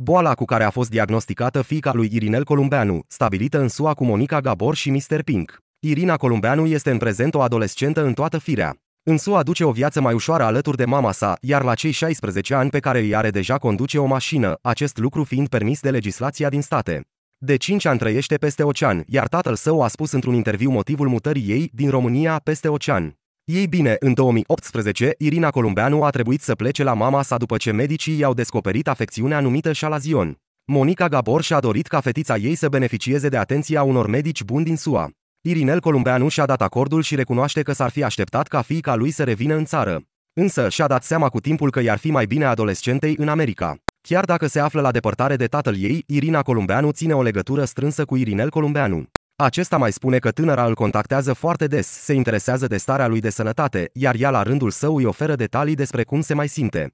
Boala cu care a fost diagnosticată fica lui Irinel Columbeanu, stabilită în SUA cu Monica Gabor și Mr. Pink. Irina Columbeanu este în prezent o adolescentă în toată firea. În SUA duce o viață mai ușoară alături de mama sa, iar la cei 16 ani pe care îi are deja conduce o mașină, acest lucru fiind permis de legislația din state. De 5 ani trăiește peste ocean, iar tatăl său a spus într-un interviu motivul mutării ei din România peste ocean. Ei bine, în 2018, Irina Columbeanu a trebuit să plece la mama sa după ce medicii i-au descoperit afecțiunea numită șalazion. Monica Gabor și-a dorit ca fetița ei să beneficieze de atenția unor medici buni din SUA. Irinel Columbeanu și-a dat acordul și recunoaște că s-ar fi așteptat ca fiica lui să revină în țară. Însă și-a dat seama cu timpul că i-ar fi mai bine adolescentei în America. Chiar dacă se află la depărtare de tatăl ei, Irina Columbeanu ține o legătură strânsă cu Irinel Columbeanu. Acesta mai spune că tânăra îl contactează foarte des, se interesează de starea lui de sănătate, iar ea la rândul său îi oferă detalii despre cum se mai simte.